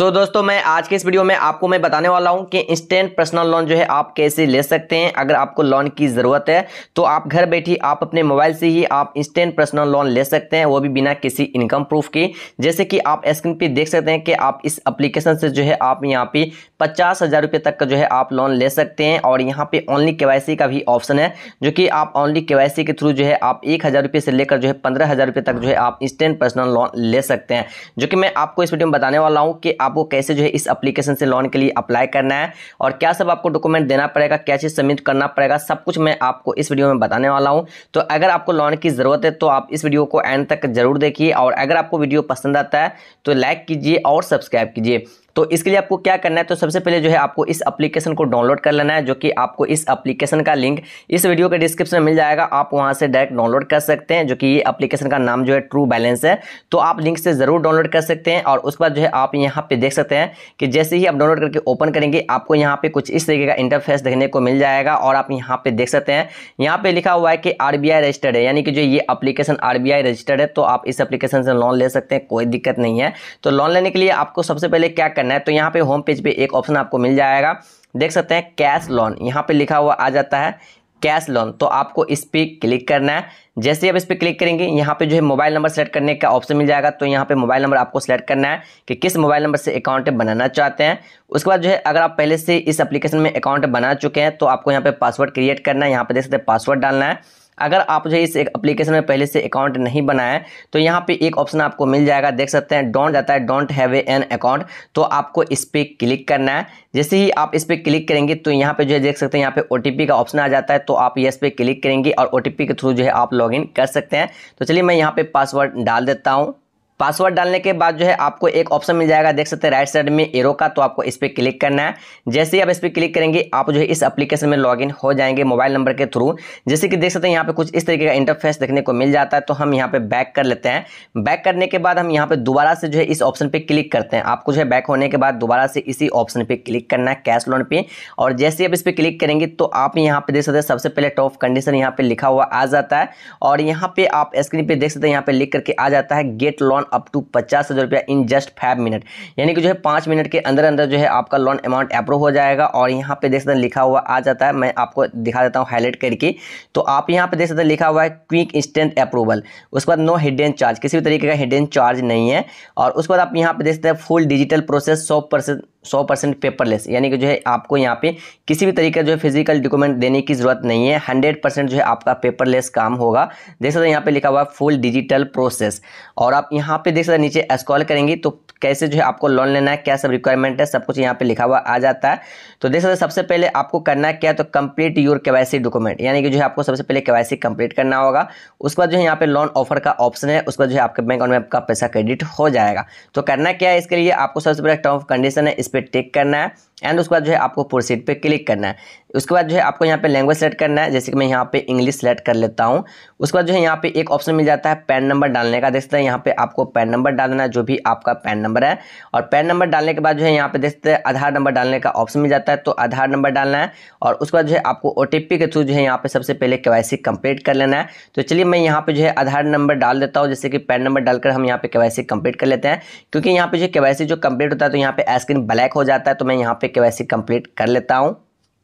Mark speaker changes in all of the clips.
Speaker 1: सो so, दोस्तों मैं आज के इस वीडियो में आपको मैं बताने वाला हूं कि इंस्टेंट पर्सनल लोन जो है आप कैसे ले सकते हैं अगर आपको लोन की ज़रूरत है तो आप घर बैठे आप अपने मोबाइल से ही आप इंस्टेंट पर्सनल लोन ले सकते हैं वो भी बिना किसी इनकम प्रूफ की जैसे कि आप स्क्रीन पे देख सकते हैं कि आप इस अप्लीकेशन से जो है आप यहाँ पे पचास हज़ार रुपये तक का जो है आप लोन ले सकते हैं और यहाँ पे ओनली के का भी ऑप्शन है जो कि आप ओनली के के थ्रू जो है आप एक हज़ार रुपये से लेकर जो है पंद्रह हज़ार रुपये तक जो है आप इंस्टेंट पर्सनल लोन ले सकते हैं जो कि मैं आपको इस वीडियो में बताने वाला हूँ कि आप आपको कैसे जो है इस अप्लीकेशन से लोन के लिए अप्लाई करना है और क्या सब आपको डॉक्यूमेंट देना पड़ेगा क्या चीज़ सबमिट करना पड़ेगा सब कुछ मैं आपको इस वीडियो में बताने वाला हूँ तो अगर आपको लोन की ज़रूरत है तो आप इस वीडियो को एंड तक जरूर देखिए और अगर आपको वीडियो पसंद आता है तो लाइक कीजिए और सब्सक्राइब कीजिए तो इसके लिए आपको क्या करना है तो सबसे पहले जो है आपको इस एप्लीकेशन को डाउनलोड कर लेना है जो कि आपको इस एप्लीकेशन का लिंक इस वीडियो के डिस्क्रिप्शन में मिल जाएगा आप वहाँ से डायरेक्ट डाउनलोड कर सकते हैं जो कि ये एप्लीकेशन का नाम जो है ट्रू बैलेंस है तो आप लिंक से ज़रूर डाउनलोड कर सकते हैं और उसके बाद जो है आप यहाँ पर देख सकते हैं कि जैसे ही आप डाउनलोड करके ओपन करेंगे आपको यहाँ पर कुछ इस तरीके का इंटरफेस देखने को मिल जाएगा और आप यहाँ पर देख सकते हैं यहाँ पर लिखा हुआ है कि आर रजिस्टर्ड है यानी कि जो ये अप्लीकेशन आर रजिस्टर्ड है तो आप इस अप्लीकेशन से लोन ले सकते हैं कोई दिक्कत नहीं है तो लोन लेने के लिए आपको सबसे पहले क्या करना है तो यहाँ पे होम पेज पे एक ऑप्शन आपको मिल जाएगा देख सकते हैं कैश लोन यहाँ पे लिखा हुआ आ जाता है कैश लोन तो आपको इस पर क्लिक करना है जैसे आप इस पर क्लिक करेंगे यहाँ पे जो है मोबाइल नंबर सेलेक्ट करने का ऑप्शन मिल जाएगा तो यहाँ पे मोबाइल नंबर आपको सेलेक्ट करना है कि किस मोबाइल नंबर से अकाउंट बनाना चाहते हैं उसके बाद जो है अगर आप पहले से इस एप्लीकेशन में अकाउंट बना चुके हैं तो आपको यहाँ पे पासवर्ड क्रिएट करना है यहाँ पे देख सकते हैं पासवर्ड डालना है अगर आप जो इस एप्लीकेशन में पहले से अकाउंट नहीं बनाए तो यहाँ पे एक ऑप्शन आपको मिल जाएगा देख सकते हैं डोंट आता है डोंट हैव एन अकाउंट तो आपको इस पर क्लिक करना है जैसे ही आप इस पर क्लिक करेंगे तो यहाँ पे जो है देख सकते हैं यहाँ पे ओ का ऑप्शन आ जाता है तो आप यस पे क्लिक करेंगे और ओ के थ्रू जो है आप लॉग कर सकते हैं तो चलिए मैं यहाँ पे पासवर्ड डाल देता हूँ पासवर्ड डालने के बाद जो है आपको एक ऑप्शन मिल जाएगा देख सकते हैं राइट साइड में एरो का तो आपको इस पर क्लिक करना है जैसे ही आप इस पर क्लिक करेंगे आप जो है इस एप्लीकेशन में लॉगिन हो जाएंगे मोबाइल नंबर के थ्रू जैसे कि देख सकते हैं यहाँ पे कुछ इस तरीके का इंटरफेस देखने को मिल जाता है तो हम यहाँ पे बैक कर लेते हैं बैक करने के बाद हम यहाँ पे दोबारा से जो है इस ऑप्शन पर क्लिक करते हैं आपको जो है बैक होने के बाद दोबारा से इसी ऑप्शन पर क्लिक करना है कैश लोन पर और जैसे आप इस पर क्लिक करेंगे तो आप यहाँ पे देख सकते हैं सबसे पहले टॉप कंडीशन यहाँ पर लिखा हुआ आ जाता है और यहाँ पर आप स्क्रीन पर देख सकते हैं यहाँ पर लिख करके आ जाता है गेट लोन अप टू पचास हज़ार रुपया इन जस्ट फाइव मिनट यानी कि जो है पाँच मिनट के अंदर अंदर जो है आपका लोन अमाउंट अप्रूव हो जाएगा और यहाँ पे देख सकते हैं लिखा हुआ आ जाता है मैं आपको दिखा देता हूँ हाईलाइट करके तो आप यहाँ पे देख सकते हैं लिखा हुआ है क्विक इंस्टेंट अप्रूवल उसके बाद नो हिडन चार्ज किसी भी तरीके का हिडन चार्ज नहीं है और उसके बाद आप यहाँ पे देख सकते हैं फुल डिजिटल प्रोसेस सौ परसेंट सौ परसेंट पेपरलेस यानी कि जो है आपको यहाँ पे किसी भी तरीके का जो है फिजिकल डॉक्यूमेंट देने की ज़रूरत नहीं है हंड्रेड परसेंट जो है आपका पेपरलेस काम होगा देख सकते हैं यहाँ पे लिखा हुआ है फुल डिजिटल प्रोसेस और आप यहाँ पे देख सकते हैं नीचे स्कॉल करेंगे तो कैसे जो है आपको लोन लेना है क्या सब रिक्वायरमेंट है सब कुछ यहाँ पे लिखा हुआ आ जाता है तो देख सकते हैं सबसे पहले आपको करना है क्या तो कंप्लीट योर केवाईसी डॉक्यूमेंट यानी कि जो है आपको सबसे पहले केवाईसी कंप्लीट करना होगा उसके बाद जो है यहाँ पे लोन ऑफर का ऑप्शन है उसके बाद जो है आपके बैंक अकाउंट में आपका पैसा क्रेडिट हो जाएगा तो करना क्या है इसके लिए आपको सबसे पहले टर्म ऑफ कंडीशन है पर टिक करना है एंड उसके बाद जो है आपको प्रोसीड पे क्लिक करना है उसके बाद जो है आपको यहाँ पे लैंग्वेज सेलेक्ट करना है जैसे कि मैं यहाँ पे इंग्लिश सेलेक्ट कर लेता हूँ उसके बाद जो है यहाँ पे एक ऑप्शन मिल जाता है पैन नंबर डालने का देखते हैं यहाँ पे आपको पैन नंबर डालना है जो भी आपका पैन नंबर है और पैन नंबर डालने के बाद जो है यहाँ पे देखते हैं आधार नंबर डालने का ऑप्शन मिल जाता है तो आधार नंबर डालना है और उसके बाद जो है आपको ओ के थ्रू जो है यहाँ पे सबसे पहले के कंप्लीट कर लेना है तो चलिए मैं यहाँ पे जो है आधार नंबर डाल देता हूँ जैसे कि पैन नंबर डालकर हम यहाँ पे के कम्प्लीट कर लेते हैं क्योंकि यहाँ पे जो है के जो कम्प्लीट होता है तो यहाँ पे स्क्रीन ब्लैक हो जाता है तो मैं यहाँ पे के कम्प्लीट कर लेता हूँ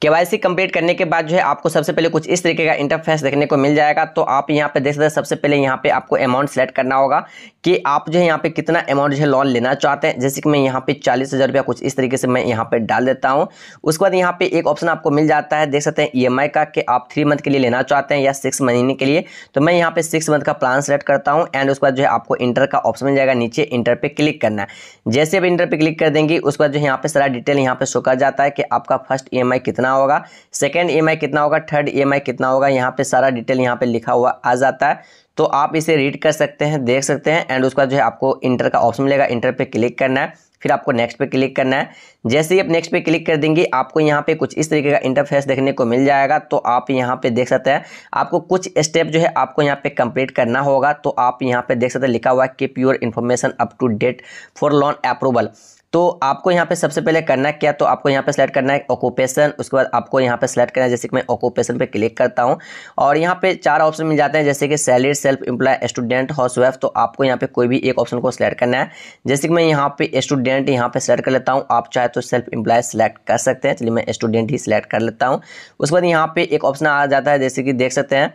Speaker 1: केवाईसी कंप्लीट करने के बाद जो है आपको सबसे पहले कुछ इस तरीके का इंटरफेस देखने को मिल जाएगा तो आप यहाँ पे देख सकते हैं सबसे पहले यहाँ पे आपको अमाउंट सेलेक्ट करना होगा कि आप जो है यहाँ पे कितना अमाउंट जो है लोन लेना चाहते हैं जैसे कि मैं यहाँ पे चालीस हज़ार रुपया कुछ इस तरीके से मैं यहाँ पे डाल देता हूँ उसके बाद यहाँ पे एक ऑप्शन आपको मिल जाता है देख सकते हैं ई e का कि आप थ्री मंथ के लिए लेना चाहते हैं या सिक्स महीने के लिए तो मैं यहाँ पे सिक्स मंथ का प्लान सेलेक्ट करता हूँ एंड उसके बाद जो है आपको इंटर का ऑप्शन मिल जाएगा नीचे इंटर पर क्लिक करना है जैसे आप इंटर पर क्लिक कर देंगे उसके बाद जो है यहाँ पे सारा डिटेल यहाँ पे शो कर जाता है कि आपका फर्स्ट ई e कितना कितना होगा सेकेंड ई कितना होगा थर्ड ई कितना होगा यहाँ पे सारा डिटेल यहाँ पे लिखा हुआ आ जाता है तो आप इसे रीड कर सकते हैं देख सकते हैं एंड उसका जो है आपको इंटर का ऑप्शन मिलेगा इंटर पे क्लिक करना है फिर आपको नेक्स्ट पे क्लिक करना है जैसे ही आप नेक्स्ट पे क्लिक कर देंगे आपको यहाँ पे कुछ इस तरीके का इंटरफेस देखने को मिल जाएगा तो आप यहाँ पे देख सकते हैं आपको कुछ स्टेप जो है आपको यहाँ पे कंप्लीट करना होगा तो आप यहाँ पे देख सकते हैं लिखा हुआ है keep your information up to date for loan approval तो आपको यहाँ पे सबसे पहले करना क्या तो आपको यहाँ पे सेलेक्ट करना है ऑक्यूपेशन उसके बाद आपको यहाँ पे सेलेक्ट करना है जैसे कि मैं ऑक्यूपेशन पे क्लिक करता हूँ और यहाँ पे चार ऑप्शन मिल जाते हैं जैसे कि salary self employ student housewife तो आपको यहाँ पे कोई भी एक ऑप्शन को सिलेक्ट करना है जैसे कि मैं यहाँ पे स्टूडेंट यहाँ पे सेलेक्ट कर लेता हूँ आप चाहे तो सेल्फ एम्प्लॉय सेलेक्ट कर सकते हैं चलिए मैं स्टूडेंट ही सिलेक्ट कर लेता हूँ उसके बाद यहाँ पे एक ऑप्शन आ जाता है जैसे कि देख सकते हैं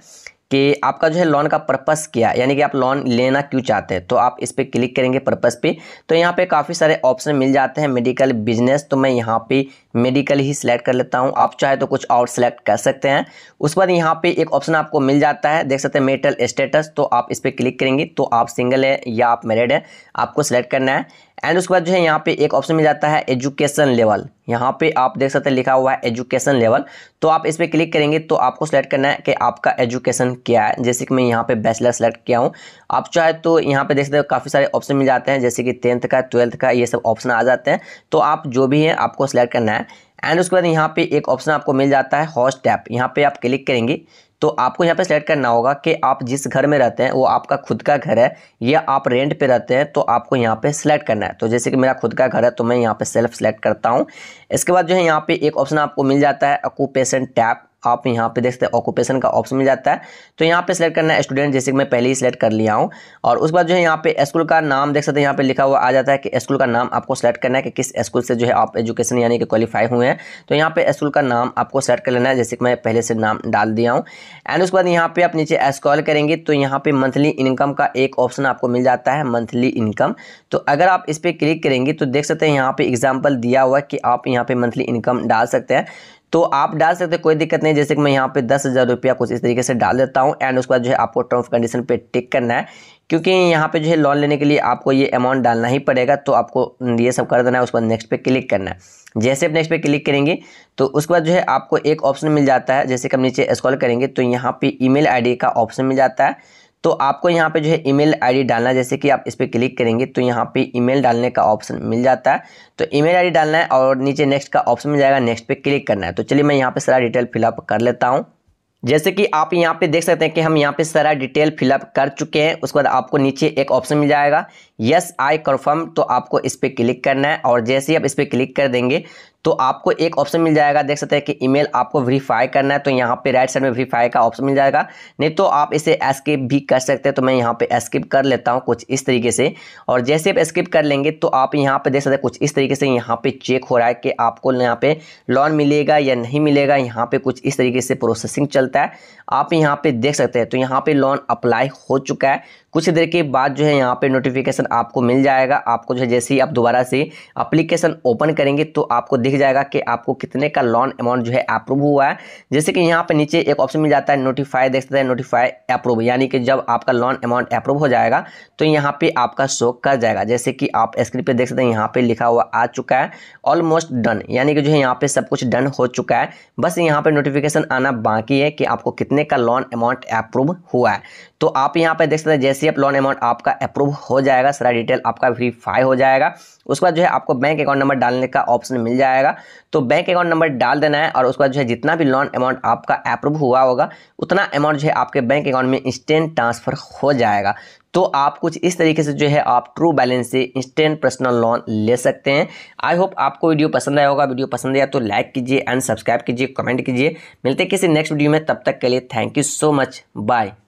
Speaker 1: कि आपका जो है लोन का पर्पस क्या यानी कि आप लोन लेना क्यों चाहते हैं तो आप इस पर क्लिक करेंगे पर्पस पे तो यहाँ पे काफ़ी सारे ऑप्शन मिल जाते हैं मेडिकल बिजनेस तो मैं यहाँ पे मेडिकल ही सिलेक्ट कर लेता हूँ आप चाहे तो कुछ और सिलेक्ट कर सकते हैं उसके बाद यहाँ पे एक ऑप्शन आपको मिल जाता है देख सकते हैं मेटल स्टेटस तो आप इस पर क्लिक करेंगे तो आप सिंगल हैं या आप मेरिड हैं आपको सिलेक्ट करना है एंड उसके बाद जो है यहाँ पे एक ऑप्शन मिल जाता है एजुकेशन लेवल यहाँ पे आप देख सकते हैं लिखा हुआ है एजुकेशन लेवल तो आप इस पर क्लिक करेंगे तो आपको सेलेक्ट करना है कि आपका एजुकेशन क्या है जैसे कि मैं यहाँ पे बैचलर सेलेक्ट किया हूँ आप चाहे तो यहाँ पे देख सकते हो काफ़ी सारे ऑप्शन मिल जाते हैं जैसे कि टेंथ का ट्वेल्थ का ये सब ऑप्शन आ जाते हैं तो आप जो भी है आपको सेलेक्ट करना है एंड उसके बाद यहाँ पे एक ऑप्शन आपको मिल जाता है हॉस्ट टैप यहाँ पे आप क्लिक करेंगे तो आपको यहाँ पे सेलेक्ट करना होगा कि आप जिस घर में रहते हैं वो आपका खुद का घर है या आप रेंट पे रहते हैं तो आपको यहाँ पे सेलेक्ट करना है तो जैसे कि मेरा खुद का घर है तो मैं यहाँ पे सेल्फ सेलेक्ट करता हूँ इसके बाद जो है यहाँ पे एक ऑप्शन आपको मिल जाता है अकूपेशन टैप आप यहाँ पे देख सकते हैं ऑक्यूपेशन का ऑप्शन मिल जाता है तो यहाँ पे सिलेक्ट करना है स्टूडेंट जैसे कि मैं पहले ही सिलेक्ट कर लिया हूँ और उसके बाद जो है यहाँ पे स्कूल का नाम देख सकते हैं यहाँ पे लिखा हुआ आ जाता है कि स्कूल का नाम आपको सेलेक्ट करना है कि किस स्कूल से जो है आप एजुकेशन यानी कि क्वालिफाई हुए हैं तो यहाँ पे स्कूल का नाम आपको सेलेक्ट कर लेना है जैसे कि मैं पहले से नाम डाल दिया हूँ एंड उसके बाद यहाँ पर आप नीचे स्कॉल करेंगे तो यहाँ पर मंथली इनकम का एक ऑप्शन आपको मिल जाता है मंथली इनकम तो अगर आप इस पर क्लिक करेंगे तो देख सकते हैं यहाँ पर एग्जाम्पल दिया हुआ कि आप यहाँ पर मंथली इनकम डाल सकते हैं तो आप डाल सकते हैं कोई दिक्कत नहीं जैसे कि मैं यहाँ पे दस हज़ार रुपया कुछ इस तरीके से डाल देता हूँ एंड उसके बाद जो है आपको टर्म्स कंडीशन पे टिक करना है क्योंकि यहाँ पे जो है लोन लेने के लिए आपको ये अमाउंट डालना ही पड़ेगा तो आपको ये सब कर देना है उसके बाद नेक्स्ट पे क्लिक करना है जैसे आप नेक्स्ट पे क्लिक करेंगे तो उसके बाद जो है आपको एक ऑप्शन मिल जाता है जैसे कि हम नीचे स्क्रॉल करेंगे तो यहाँ पे ईमेल आईडी का ऑप्शन मिल जाता है तो आपको यहाँ पे जो है ईमेल आईडी डालना जैसे कि आप इस पर क्लिक करेंगे तो यहाँ पे ईमेल डालने का ऑप्शन मिल जाता है तो ईमेल आईडी डालना है और नीचे नेक्स्ट का ऑप्शन मिल जाएगा नेक्स्ट पे क्लिक करना है तो चलिए मैं यहाँ पे सारा डिटेल फिलअप कर लेता हूँ जैसे कि आप यहाँ पे देख सकते हैं कि हम यहाँ पे सारा डिटेल फिलअप कर चुके हैं उसके बाद आपको नीचे एक ऑप्शन मिल जाएगा यस आई कन्फर्म तो आपको इस पर क्लिक करना है और जैसे ही आप इस पर क्लिक कर देंगे तो आपको एक ऑप्शन मिल जाएगा देख सकते हैं कि ईमेल आपको वेरीफाई करना है तो यहाँ पे राइट साइड में वेरीफाई का ऑप्शन मिल जाएगा नहीं तो आप इसे स्किप भी कर सकते हैं तो मैं यहाँ पे स्किप कर लेता हूँ कुछ इस तरीके से और जैसे आप स्किप कर लेंगे तो आप यहाँ पे देख सकते हैं कुछ इस तरीके से यहाँ पे चेक हो रहा है कि आपको यहाँ पे लोन मिलेगा या नहीं मिलेगा यहाँ पे कुछ इस तरीके से प्रोसेसिंग चलता है आप यहाँ पे देख सकते हैं तो यहाँ पे लोन अप्लाई हो चुका है कुछ देर के बाद जो है यहाँ पे नोटिफिकेशन आपको मिल जाएगा आपको जो है जैसे ही आप दोबारा से अप्लीकेशन ओपन करेंगे तो आपको दिख जाएगा कि आपको कितने का लोन अमाउंट जो है अप्रूव हुआ है जैसे कि यहाँ पर नीचे एक ऑप्शन मिल जाता है नोटिफाई देख सकते हैं नोटिफाई अप्रूव यानी कि जब आपका लोन अमाउंट अप्रूव हो जाएगा तो यहाँ पर आपका शो कर जाएगा जैसे कि आप स्क्रीन पर देख सकते हैं यहाँ पर लिखा हुआ आ चुका है ऑलमोस्ट डन यानी कि जो है यहाँ पर सब कुछ डन हो चुका है बस यहाँ पर नोटिफिकेशन आना बाकी है कि आपको कितने का लोन अमाउंट अप्रूव हुआ है तो आप यहाँ पर देख सकते हैं जैसे ही आप लोन अमाउंट आपका अप्रूव हो जाएगा सारा सारा डिटेल आपका वेरीफाई हो जाएगा उसके बाद जो है आपको बैंक अकाउंट नंबर डालने का ऑप्शन मिल जाएगा तो बैंक अकाउंट नंबर डाल देना है और उसके बाद जो है जितना भी लोन अमाउंट आपका अप्रूव हुआ होगा उतना अमाउंट जो है आपके बैंक अकाउंट में इंस्टेंट ट्रांसफ़र हो जाएगा तो आप कुछ इस तरीके से जो है आप ट्रू बैलेंस से इंस्टेंट पर्सनल लोन ले सकते हैं आई होप आपको वीडियो पसंद आया होगा वीडियो पसंद आया तो लाइक कीजिए एंड सब्सक्राइब कीजिए कमेंट कीजिए मिलते किसी नेक्स्ट वीडियो में तब तक के लिए thank you so much bye